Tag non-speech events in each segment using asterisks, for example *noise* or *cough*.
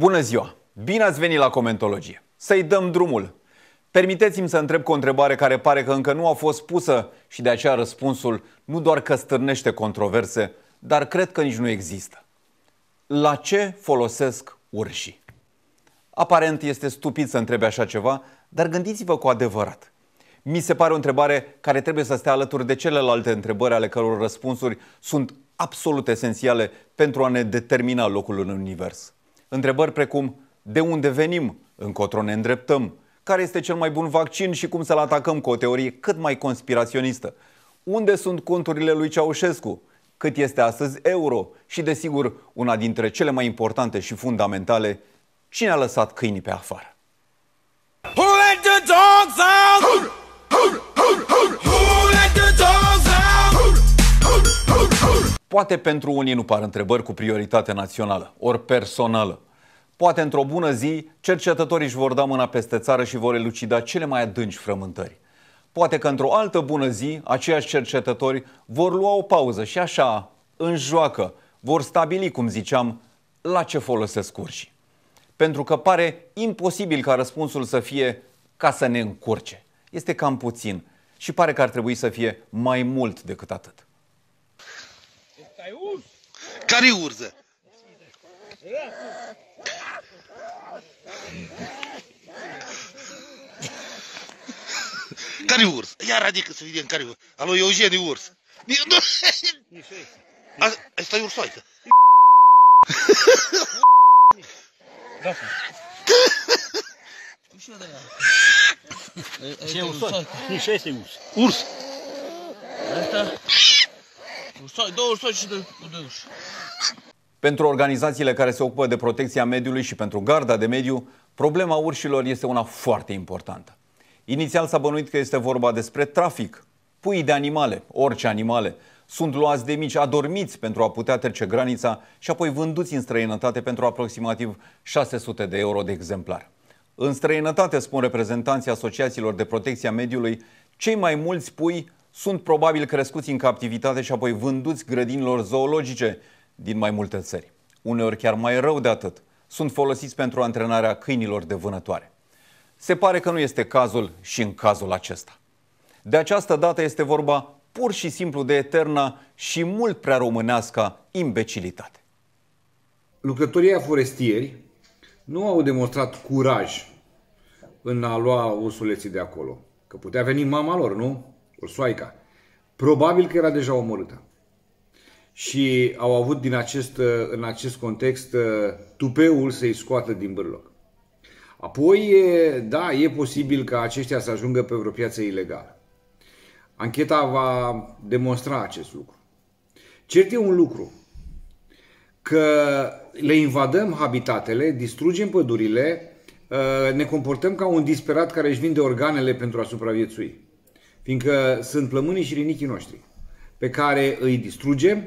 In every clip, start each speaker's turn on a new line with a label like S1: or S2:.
S1: Bună ziua! Bine ați venit la Comentologie! Să-i dăm drumul! Permiteți-mi să întreb cu o întrebare care pare că încă nu a fost pusă și de aceea răspunsul nu doar că stârnește controverse, dar cred că nici nu există. La ce folosesc urșii? Aparent este stupid să întrebe așa ceva, dar gândiți-vă cu adevărat. Mi se pare o întrebare care trebuie să stea alături de celelalte întrebări ale căror răspunsuri sunt absolut esențiale pentru a ne determina locul în univers. Întrebări precum de unde venim, încotro ne îndreptăm, care este cel mai bun vaccin și cum să-l atacăm cu o teorie cât mai conspiraționistă, unde sunt conturile lui Ceaușescu, cât este astăzi euro și, desigur, una dintre cele mai importante și fundamentale, cine a lăsat câinii pe afară.
S2: Who let the dogs out?
S1: Poate pentru unii nu par întrebări cu prioritate națională, ori personală. Poate într-o bună zi, cercetătorii își vor da mâna peste țară și vor elucida cele mai adânci frământări. Poate că într-o altă bună zi, aceiași cercetători vor lua o pauză și așa, în joacă, vor stabili, cum ziceam, la ce folosesc urșii. Pentru că pare imposibil ca răspunsul să fie ca să ne încurce. Este cam puțin și pare că ar trebui să fie mai mult decât atât.
S2: Care urză? Care urs? Iar adică să vedem care urs. Alo, Eugen e urs. Nu. Asta e ursoaică. Ce e ursoaică? e urs. Urs. Asta?
S1: Pentru organizațiile care se ocupă de protecția mediului și pentru garda de mediu, problema urșilor este una foarte importantă. Inițial s-a bănuit că este vorba despre trafic. Pui de animale, orice animale, sunt luați de mici, adormiți pentru a putea trece granița și apoi vânduți în străinătate pentru aproximativ 600 de euro de exemplar. În străinătate, spun reprezentanții asociațiilor de protecție a mediului, cei mai mulți pui sunt probabil crescuți în captivitate și apoi vânduți grădinilor zoologice din mai multe țări. Uneori chiar mai rău de atât, sunt folosiți pentru antrenarea câinilor de vânătoare. Se pare că nu este cazul și în cazul acesta. De această dată este vorba pur și simplu de eterna și mult prea românească imbecilitate.
S2: Lucrătoria forestieri nu au demonstrat curaj în a lua ursuleții de acolo. Că putea veni mama lor, nu? Ursoaica, probabil că era deja omorâtă. Și au avut din acest, uh, în acest context uh, tupeul să-i scoată din bârloc. Apoi, da, e posibil ca aceștia să ajungă pe vreo piață ilegală. Ancheta va demonstra acest lucru. Cert e un lucru, că le invadăm habitatele, distrugem pădurile, uh, ne comportăm ca un disperat care își vinde organele pentru a supraviețui. Fiindcă sunt plămânii și rinichii noștri pe care îi distrugem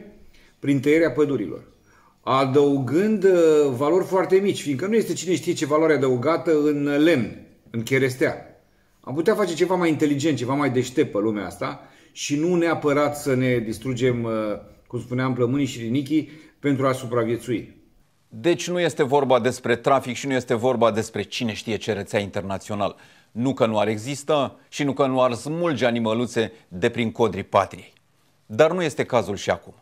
S2: prin tăierea pădurilor. Adăugând uh, valori foarte mici, fiindcă nu este cine știe ce valoare adăugată în lemn, în cherestea. Am putea face ceva mai inteligent, ceva mai deștept pe lumea asta și nu neapărat să ne distrugem, uh, cum spuneam, plămânii și rinichii pentru a
S1: supraviețui. Deci nu este vorba despre trafic și nu este vorba despre cine știe ce rețea internațional. Nu că nu ar exista și nu că nu ar smulge animăluțe de prin codrii patriei. Dar nu este cazul și acum.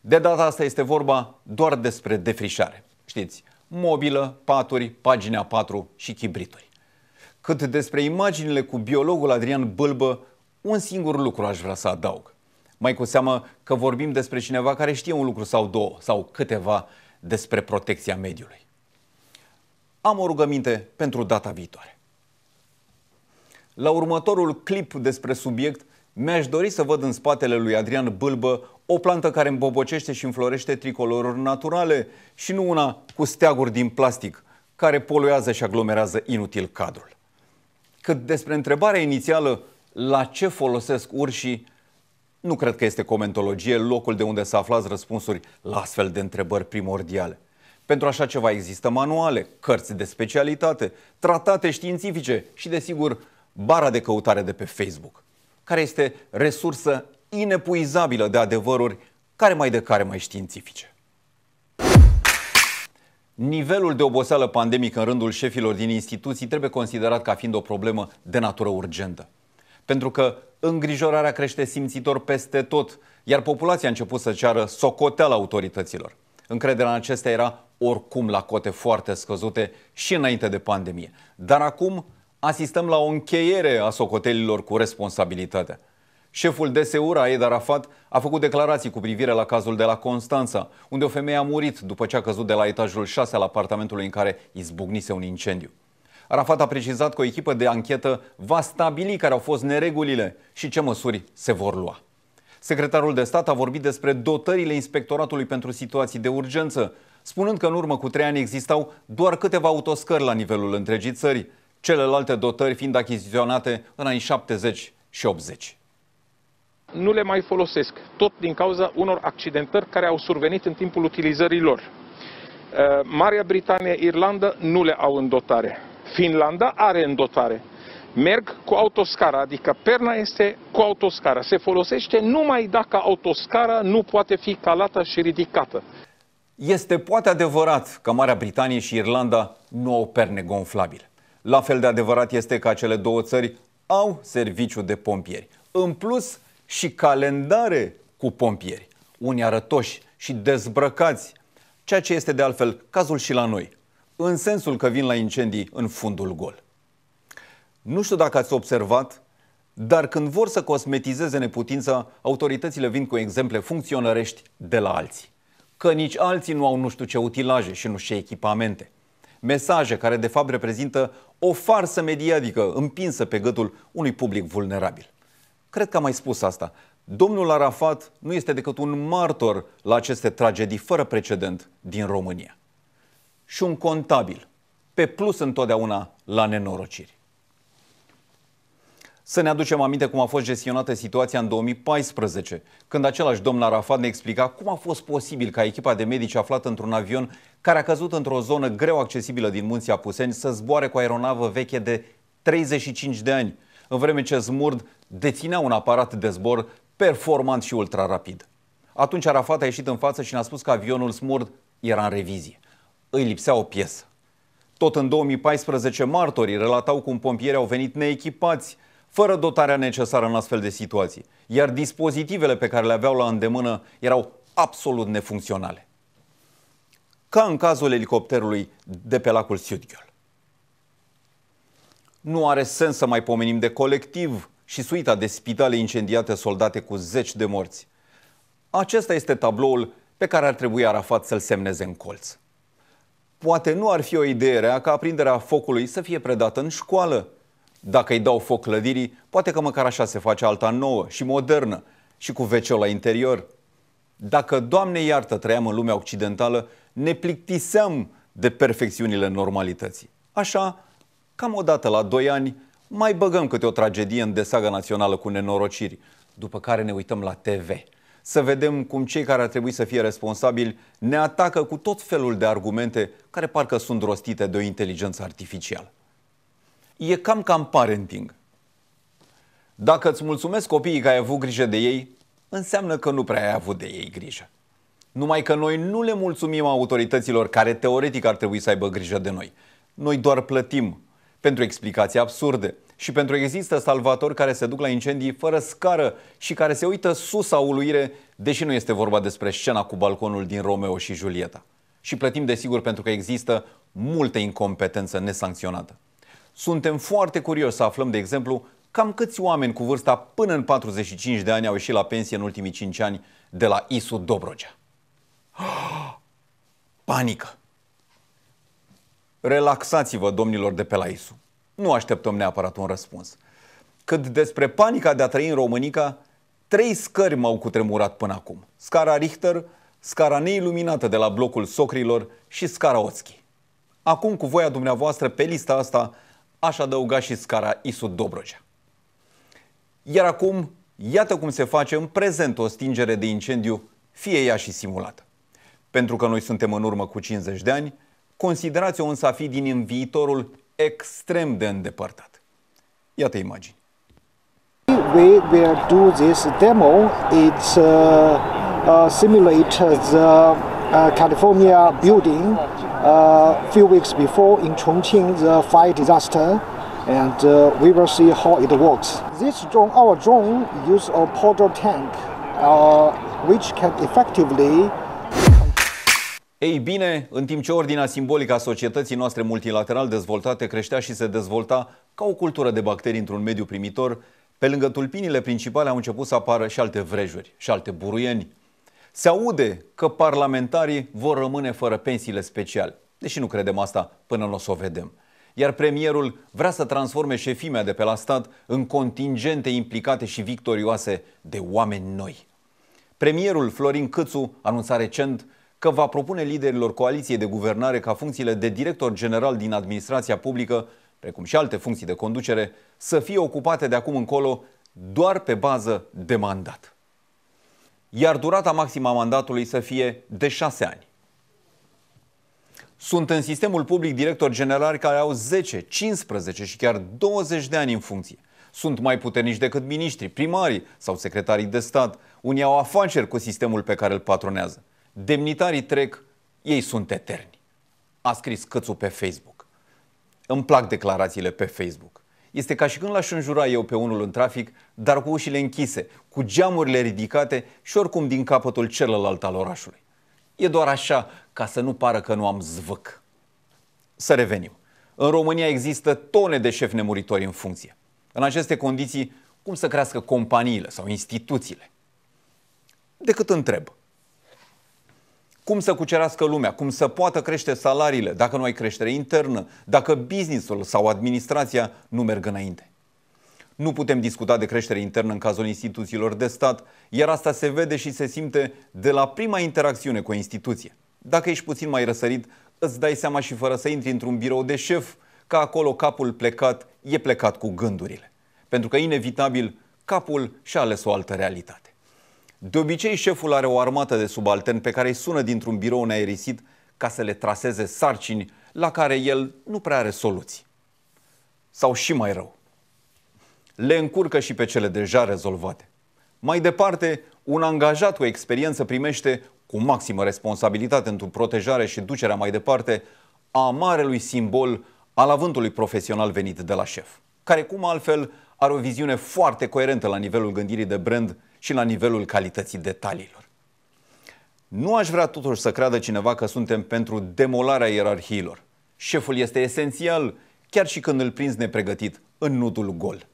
S1: De data asta este vorba doar despre defrișare. Știți, mobilă, paturi, pagina 4 și chibrituri. Cât despre imaginile cu biologul Adrian Bâlbă, un singur lucru aș vrea să adaug. Mai cu seamă că vorbim despre cineva care știe un lucru sau două sau câteva despre protecția mediului. Am o rugăminte pentru data viitoare. La următorul clip despre subiect, mi-aș dori să văd în spatele lui Adrian Bâlbă o plantă care îmbobocește și înflorește tricoloruri naturale și nu una cu steaguri din plastic, care poluează și aglomerează inutil cadrul. Cât despre întrebarea inițială, la ce folosesc urșii, nu cred că este comentologie locul de unde să aflați răspunsuri la astfel de întrebări primordiale. Pentru așa ceva există manuale, cărți de specialitate, tratate științifice și, desigur, bara de căutare de pe Facebook, care este resursă inepuizabilă de adevăruri care mai de care mai științifice. Nivelul de oboseală pandemică în rândul șefilor din instituții trebuie considerat ca fiind o problemă de natură urgentă. Pentru că îngrijorarea crește simțitor peste tot, iar populația a început să ceară socoteală autorităților. Încrederea în acestea era oricum la cote foarte scăzute și înainte de pandemie. Dar acum asistăm la o încheiere a socotelilor cu responsabilitatea. Șeful DSU, Raed Arafat, a făcut declarații cu privire la cazul de la Constanța, unde o femeie a murit după ce a căzut de la etajul 6 al apartamentului în care izbucnise un incendiu. Arafat a precizat că o echipă de anchetă va stabili care au fost neregulile și ce măsuri se vor lua. Secretarul de stat a vorbit despre dotările Inspectoratului pentru situații de urgență, spunând că în urmă cu trei ani existau doar câteva autoscări la nivelul întregii țări, celelalte dotări fiind achiziționate în anii 70 și 80
S2: nu le mai folosesc, tot din cauza unor accidentări care au survenit în timpul utilizării lor. Uh, Marea Britanie, Irlanda nu le au în dotare. Finlanda are în dotare. Merg cu autoscara, adică perna este cu autoscara. Se folosește numai dacă autoscara nu poate fi calată și ridicată.
S1: Este poate adevărat că Marea Britanie și Irlanda nu au perne gonflabile. La fel de adevărat este că cele două țări au serviciu de pompieri. În plus și calendare cu pompieri. Unii arătoși și dezbrăcați, ceea ce este de altfel cazul și la noi, în sensul că vin la incendii în fundul gol. Nu știu dacă ați observat, dar când vor să cosmetizeze neputința, autoritățile vin cu exemple funcționărești de la alții. Că nici alții nu au nu știu ce utilaje și nu știu ce echipamente. Mesaje care de fapt reprezintă o farsă mediatică împinsă pe gâtul unui public vulnerabil. Cred că am mai spus asta. Domnul Arafat nu este decât un martor la aceste tragedii fără precedent din România. Și un contabil, pe plus întotdeauna la nenorociri. Să ne aducem aminte cum a fost gestionată situația în 2014, când același domn Arafat ne explica cum a fost posibil ca echipa de medici aflată într-un avion care a căzut într-o zonă greu accesibilă din munții Apuseni să zboare cu aeronavă veche de 35 de ani, în vreme ce Zmurd deținea un aparat de zbor performant și ultrarapid. Atunci Arafat a ieșit în față și ne-a spus că avionul Smurd era în revizie. Îi lipsea o piesă. Tot în 2014, martorii relatau cum pompieri au venit neechipați, fără dotarea necesară în astfel de situații, iar dispozitivele pe care le aveau la îndemână erau absolut nefuncționale. Ca în cazul elicopterului de pe lacul Sudghiol. Nu are sens să mai pomenim de colectiv și suita de spitale incendiate soldate cu zeci de morți. Acesta este tabloul pe care ar trebui Arafat să-l semneze în colț. Poate nu ar fi o idee rea ca aprinderea focului să fie predată în școală, dacă îi dau foc clădirii, poate că măcar așa se face alta nouă și modernă și cu veceul la interior. Dacă, Doamne iartă, trăiam în lumea occidentală, ne plictiseam de perfecțiunile normalității. Așa, cam o dată la 2 ani, mai băgăm câte o tragedie în desaga națională cu nenorociri, după care ne uităm la TV. Să vedem cum cei care ar trebui să fie responsabili ne atacă cu tot felul de argumente care parcă sunt rostite de o inteligență artificială e cam cam parenting. Dacă îți mulțumesc copiii că ai avut grijă de ei, înseamnă că nu prea ai avut de ei grijă. Numai că noi nu le mulțumim autorităților care teoretic ar trebui să aibă grijă de noi. Noi doar plătim pentru explicații absurde și pentru există salvatori care se duc la incendii fără scară și care se uită sus a uluire, deși nu este vorba despre scena cu balconul din Romeo și Julieta. Și plătim desigur pentru că există multă incompetență nesancționată. Suntem foarte curioși să aflăm, de exemplu, cam câți oameni cu vârsta până în 45 de ani au ieșit la pensie în ultimii 5 ani de la ISU Dobrogea. *gasps* Panică! Relaxați-vă, domnilor de pe la ISU. Nu așteptăm neapărat un răspuns. Cât despre panica de a trăi în Românica, trei scări m-au cutremurat până acum. Scara Richter, scara neiluminată de la blocul socrilor și scara Oțchi. Acum, cu voia dumneavoastră, pe lista asta aș adăuga și scara Isu Dobrogea. Iar acum, iată cum se face în prezent o stingere de incendiu, fie ea și simulată. Pentru că noi suntem în urmă cu 50 de ani, considerați-o însă a fi din în viitorul extrem de îndepărtat. Iată imagini.
S2: We will do this demo. It's uh, uh, simulate the Uh, California building a uh, few weeks before in Chongqing, the fire disaster, and uh, we will see how it works. This drone, our drone, use a portal tank, uh, which can effectively ei
S1: bine, în timp ce ordinea simbolică a societății noastre multilateral dezvoltate creștea și se dezvolta ca o cultură de bacterii într-un mediu primitor, pe lângă tulpinile principale au început să apară și alte vrejuri, și alte buruieni, se aude că parlamentarii vor rămâne fără pensiile speciale, deși nu credem asta până nu o să o vedem. Iar premierul vrea să transforme șefimea de pe la stat în contingente implicate și victorioase de oameni noi. Premierul Florin Câțu anunța recent că va propune liderilor coaliției de guvernare ca funcțiile de director general din administrația publică, precum și alte funcții de conducere, să fie ocupate de acum încolo doar pe bază de mandat iar durata maximă a mandatului să fie de șase ani. Sunt în sistemul public director generali care au 10, 15 și chiar 20 de ani în funcție. Sunt mai puternici decât miniștri, primarii sau secretarii de stat. Unii au afaceri cu sistemul pe care îl patronează. Demnitarii trec, ei sunt eterni. A scris Cățu pe Facebook. Îmi plac declarațiile pe Facebook. Este ca și când l-aș înjura eu pe unul în trafic, dar cu ușile închise, cu geamurile ridicate și oricum din capătul celălalt al orașului. E doar așa ca să nu pară că nu am zvâc. Să revenim. În România există tone de șefi nemuritori în funcție. În aceste condiții, cum să crească companiile sau instituțiile? Decât întreb – cum să cucerească lumea, cum să poată crește salariile, dacă nu ai creștere internă, dacă businessul sau administrația nu merg înainte. Nu putem discuta de creștere internă în cazul instituțiilor de stat, iar asta se vede și se simte de la prima interacțiune cu o instituție. Dacă ești puțin mai răsărit, îți dai seama și fără să intri într-un birou de șef că acolo capul plecat e plecat cu gândurile. Pentru că inevitabil capul și-a ales o altă realitate. De obicei, șeful are o armată de subaltern pe care îi sună dintr-un birou neaerisit ca să le traseze sarcini la care el nu prea are soluții. Sau și mai rău, le încurcă și pe cele deja rezolvate. Mai departe, un angajat cu experiență primește, cu maximă responsabilitate într-o protejare și ducerea mai departe, a marelui simbol al avântului profesional venit de la șef, care cum altfel are o viziune foarte coerentă la nivelul gândirii de brand și la nivelul calității detaliilor. Nu aș vrea totuși să creadă cineva că suntem pentru demolarea ierarhiilor. Șeful este esențial chiar și când îl prinzi nepregătit în nudul gol.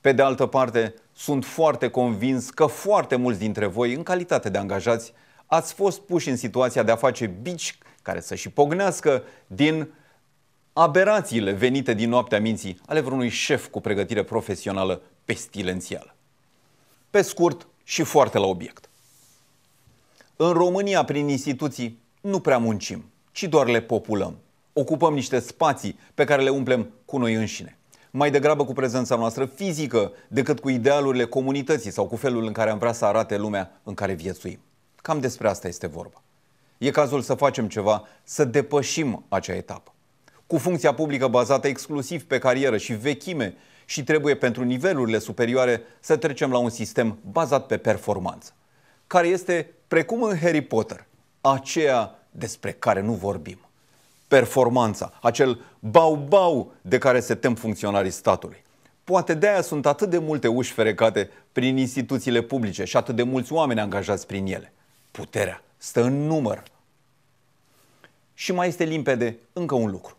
S1: Pe de altă parte, sunt foarte convins că foarte mulți dintre voi, în calitate de angajați, ați fost puși în situația de a face bici care să și pognească din aberațiile venite din noaptea minții ale vreunui șef cu pregătire profesională pestilențială pe scurt și foarte la obiect. În România, prin instituții, nu prea muncim, ci doar le populăm. Ocupăm niște spații pe care le umplem cu noi înșine. Mai degrabă cu prezența noastră fizică decât cu idealurile comunității sau cu felul în care am vrea să arate lumea în care viețuim. Cam despre asta este vorba. E cazul să facem ceva, să depășim acea etapă. Cu funcția publică bazată exclusiv pe carieră și vechime și trebuie pentru nivelurile superioare să trecem la un sistem bazat pe performanță, care este precum în Harry Potter, aceea despre care nu vorbim. Performanța, acel bau-bau de care se tem funcționarii statului. Poate de aia sunt atât de multe uși ferecate prin instituțiile publice și atât de mulți oameni angajați prin ele. Puterea stă în număr. Și mai este limpede încă un lucru.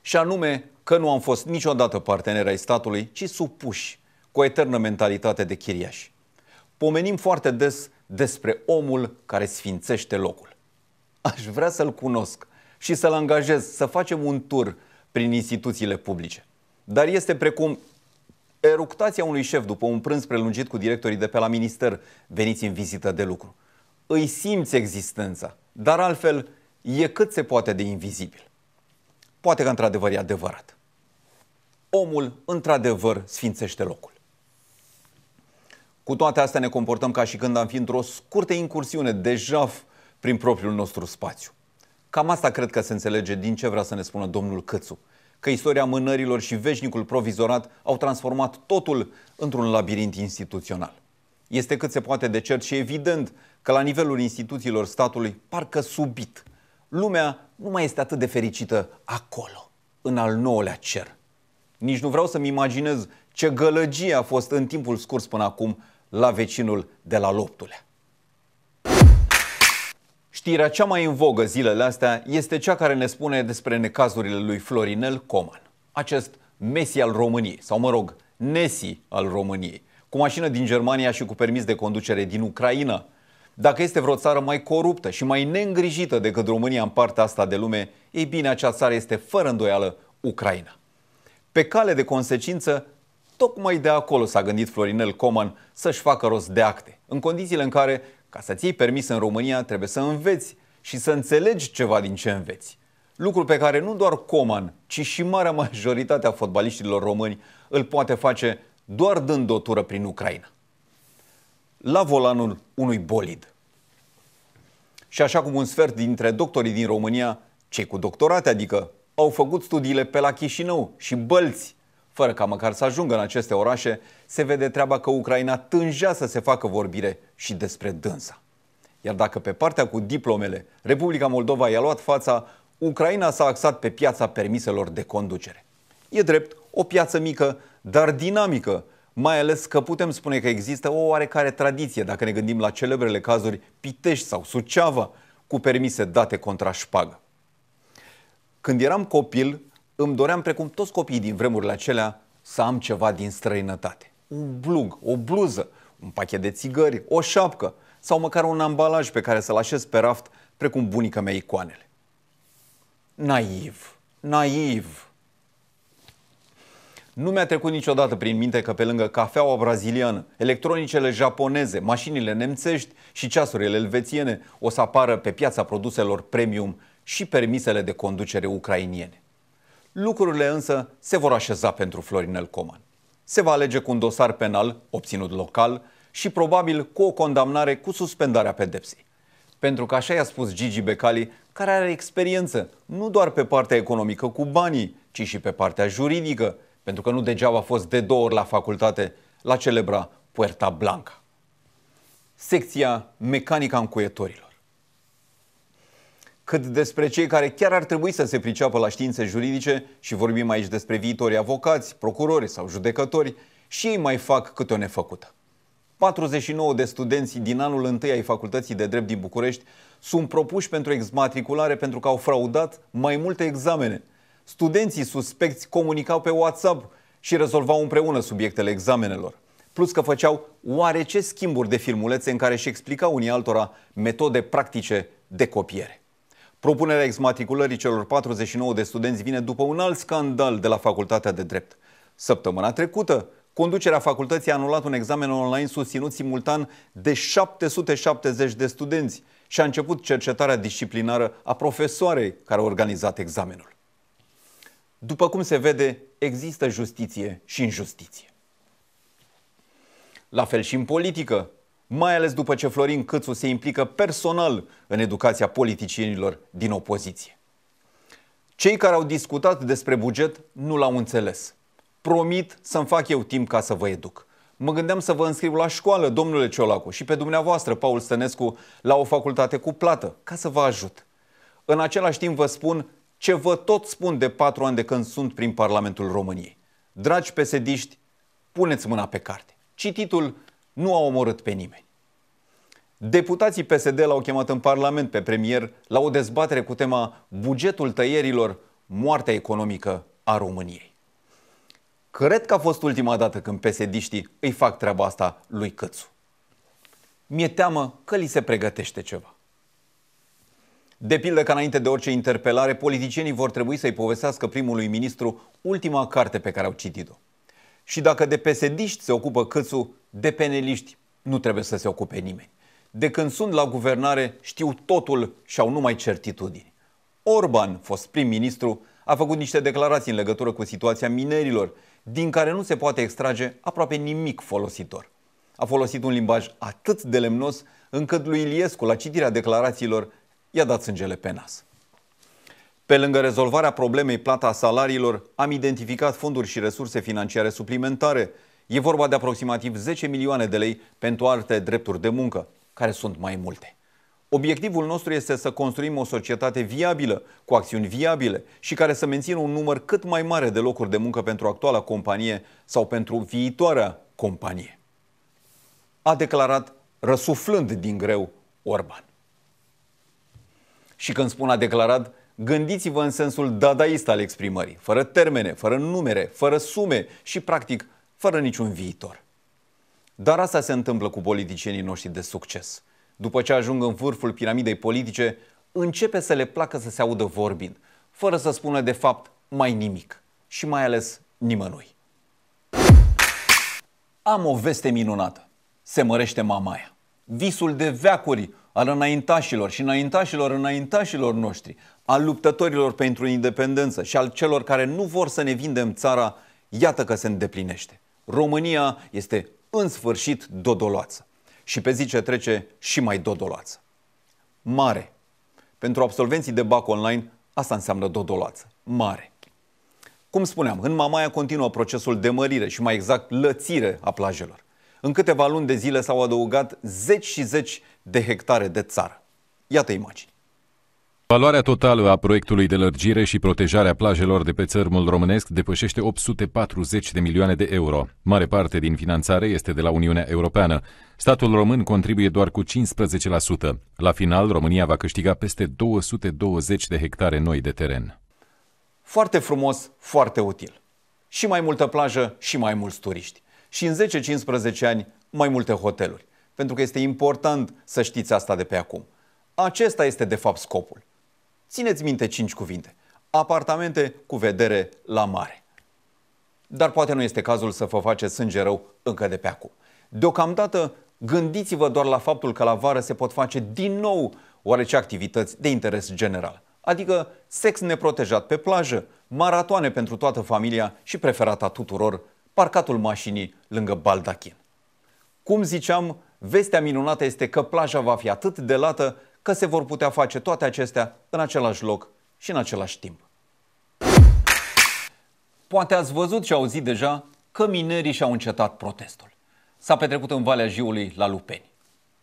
S1: Și anume că nu am fost niciodată parteneri ai statului, ci supuși, cu o eternă mentalitate de chiriași. Pomenim foarte des despre omul care sfințește locul. Aș vrea să-l cunosc și să-l angajez să facem un tur prin instituțiile publice. Dar este precum eructația unui șef după un prânz prelungit cu directorii de pe la minister veniți în vizită de lucru. Îi simți existența, dar altfel e cât se poate de invizibil. Poate că într-adevăr e adevărat. Omul într-adevăr sfințește locul. Cu toate astea ne comportăm ca și când am fi într-o scurtă incursiune deja prin propriul nostru spațiu. Cam asta cred că se înțelege din ce vrea să ne spună domnul Cățu, că istoria mânărilor și veșnicul provizorat au transformat totul într-un labirint instituțional. Este cât se poate de cert și evident că la nivelul instituțiilor statului parcă subit lumea nu mai este atât de fericită acolo, în al nouălea cer. Nici nu vreau să-mi imaginez ce gălăgie a fost în timpul scurs până acum la vecinul de la loptulea. Știrea cea mai în vogă zilele astea este cea care ne spune despre necazurile lui Florinel Coman, acest Messi al României, sau mă rog, Nesi al României, cu mașină din Germania și cu permis de conducere din Ucraina, dacă este vreo țară mai coruptă și mai neîngrijită decât România în partea asta de lume, ei bine, acea țară este fără îndoială Ucraina. Pe cale de consecință, tocmai de acolo s-a gândit Florinel Coman să-și facă rost de acte, în condițiile în care, ca să-ți iei permis în România, trebuie să înveți și să înțelegi ceva din ce înveți. Lucru pe care nu doar Coman, ci și marea majoritate a fotbaliștilor români îl poate face doar dând o tură prin Ucraina la volanul unui bolid. Și așa cum un sfert dintre doctorii din România, cei cu doctorate, adică, au făcut studiile pe la Chișinău și Bălți, fără ca măcar să ajungă în aceste orașe, se vede treaba că Ucraina tângea să se facă vorbire și despre dânsa. Iar dacă pe partea cu diplomele Republica Moldova i-a luat fața, Ucraina s-a axat pe piața permiselor de conducere. E drept, o piață mică, dar dinamică, mai ales că putem spune că există o oarecare tradiție dacă ne gândim la celebrele cazuri Pitești sau Suceava cu permise date contra șpagă. Când eram copil, îmi doream, precum toți copiii din vremurile acelea, să am ceva din străinătate. Un blug, o bluză, un pachet de țigări, o șapcă sau măcar un ambalaj pe care să-l așez pe raft, precum bunica mea icoanele. Naiv, naiv, nu mi-a trecut niciodată prin minte că pe lângă cafeaua braziliană, electronicele japoneze, mașinile nemțești și ceasurile elvețiene o să apară pe piața produselor premium și permisele de conducere ucrainiene. Lucrurile însă se vor așeza pentru Florinel Coman. Se va alege cu un dosar penal obținut local și probabil cu o condamnare cu suspendarea pedepsei. Pentru că așa i-a spus Gigi Becali, care are experiență nu doar pe partea economică cu banii, ci și pe partea juridică pentru că nu degeaba a fost de două ori la facultate la celebra Puerta Blanca. Secția Mecanica Încuietorilor. Cât despre cei care chiar ar trebui să se priceapă la științe juridice și vorbim aici despre viitorii avocați, procurori sau judecători, și ei mai fac câte o nefăcută. 49 de studenți din anul întâi ai Facultății de Drept din București sunt propuși pentru exmatriculare pentru că au fraudat mai multe examene – Studenții suspecți comunicau pe WhatsApp și rezolvau împreună subiectele examenelor. Plus că făceau oarece schimburi de filmulețe în care își explicau unii altora metode practice de copiere. Propunerea exmatriculării celor 49 de studenți vine după un alt scandal de la Facultatea de Drept. Săptămâna trecută, conducerea facultății a anulat un examen online susținut simultan de 770 de studenți și a început cercetarea disciplinară a profesoarei care a organizat examenul. După cum se vede, există justiție și injustiție. La fel și în politică, mai ales după ce Florin Câțu se implică personal în educația politicienilor din opoziție. Cei care au discutat despre buget nu l-au înțeles. Promit să-mi fac eu timp ca să vă educ. Mă gândeam să vă înscriu la școală, domnule Ciolacu, și pe dumneavoastră, Paul Stănescu, la o facultate cu plată, ca să vă ajut. În același timp vă spun ce vă tot spun de patru ani de când sunt prin Parlamentul României. Dragi pesediști, puneți mâna pe carte. Cititul nu a omorât pe nimeni. Deputații PSD l-au chemat în Parlament pe premier la o dezbatere cu tema Bugetul tăierilor, moartea economică a României. Cred că a fost ultima dată când pesediștii îi fac treaba asta lui Cățu. Mi-e teamă că li se pregătește ceva. De pildă că înainte de orice interpelare, politicienii vor trebui să-i povestească primului ministru ultima carte pe care au citit-o. Și dacă de pesediști se ocupă câțu, de peneliști nu trebuie să se ocupe nimeni. De când sunt la guvernare, știu totul și au numai certitudini. Orban, fost prim-ministru, a făcut niște declarații în legătură cu situația minerilor, din care nu se poate extrage aproape nimic folositor. A folosit un limbaj atât de lemnos încât lui Iliescu, la citirea declarațiilor, i-a dat sângele pe nas. Pe lângă rezolvarea problemei plata salariilor, am identificat fonduri și resurse financiare suplimentare. E vorba de aproximativ 10 milioane de lei pentru alte drepturi de muncă, care sunt mai multe. Obiectivul nostru este să construim o societate viabilă, cu acțiuni viabile și care să mențină un număr cât mai mare de locuri de muncă pentru actuala companie sau pentru viitoarea companie. A declarat răsuflând din greu Orban. Și când spun a declarat, gândiți-vă în sensul dadaist al exprimării, fără termene, fără numere, fără sume și, practic, fără niciun viitor. Dar asta se întâmplă cu politicienii noștri de succes. După ce ajung în vârful piramidei politice, începe să le placă să se audă vorbind, fără să spună de fapt mai nimic și mai ales nimănui. Am o veste minunată. Se mărește mamaia. Visul de veacuri al înaintașilor și înaintașilor înaintașilor noștri, al luptătorilor pentru independență și al celor care nu vor să ne vindem țara, iată că se îndeplinește. România este în sfârșit dodoloață. Și pe zi ce trece și mai dodoloață. Mare. Pentru absolvenții de BAC online, asta înseamnă dodoloață. Mare. Cum spuneam, în Mamaia continuă procesul de mărire și mai exact lățire a plajelor. În câteva luni de zile s-au adăugat zeci și zeci de hectare de țară. Iată imagini. Valoarea totală a proiectului de lărgire și protejarea plajelor de pe țărmul românesc depășește 840 de milioane de euro. Mare parte din finanțare este de la Uniunea Europeană. Statul român contribuie doar cu 15%. La final, România va câștiga peste 220 de hectare noi de teren. Foarte frumos, foarte util. Și mai multă plajă și mai mulți turiști. Și în 10-15 ani mai multe hoteluri pentru că este important să știți asta de pe acum. Acesta este de fapt scopul. Țineți minte cinci cuvinte. Apartamente cu vedere la mare. Dar poate nu este cazul să vă faceți sânge rău încă de pe acum. Deocamdată gândiți-vă doar la faptul că la vară se pot face din nou oarece activități de interes general. Adică sex neprotejat pe plajă, maratoane pentru toată familia și preferata tuturor, parcatul mașinii lângă baldachin. Cum ziceam, Vestea minunată este că plaja va fi atât de lată că se vor putea face toate acestea în același loc și în același timp. Poate ați văzut și auzit deja că minerii și-au încetat protestul. S-a petrecut în Valea Jiului la Lupeni.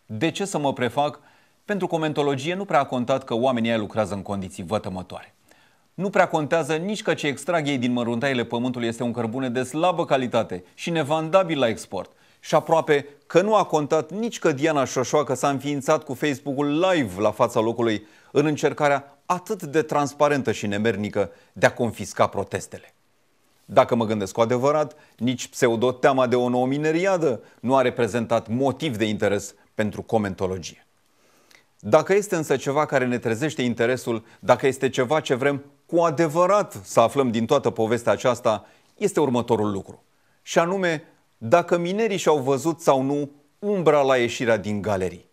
S1: De ce să mă prefac? Pentru comentologie nu prea a contat că oamenii aia lucrează în condiții vătămătoare. Nu prea contează nici că ce extrag ei din măruntaile pământului este un cărbune de slabă calitate și nevandabil la export, și aproape că nu a contat nici că Diana Șoșoacă s-a înființat cu Facebook-ul live la fața locului în încercarea atât de transparentă și nemernică de a confisca protestele. Dacă mă gândesc cu adevărat, nici pseudoteama de o nouă mineriadă nu a reprezentat motiv de interes pentru comentologie. Dacă este însă ceva care ne trezește interesul, dacă este ceva ce vrem cu adevărat să aflăm din toată povestea aceasta, este următorul lucru. Și anume dacă minerii și-au văzut sau nu umbra la ieșirea din galerii.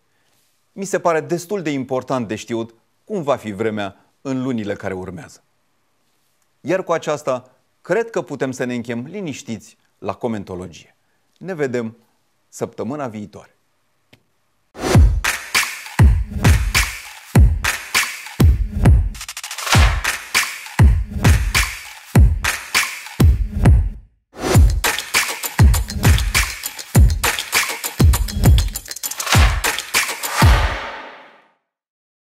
S1: Mi se pare destul de important de știut cum va fi vremea în lunile care urmează. Iar cu aceasta, cred că putem să ne închem liniștiți la comentologie. Ne vedem săptămâna viitoare.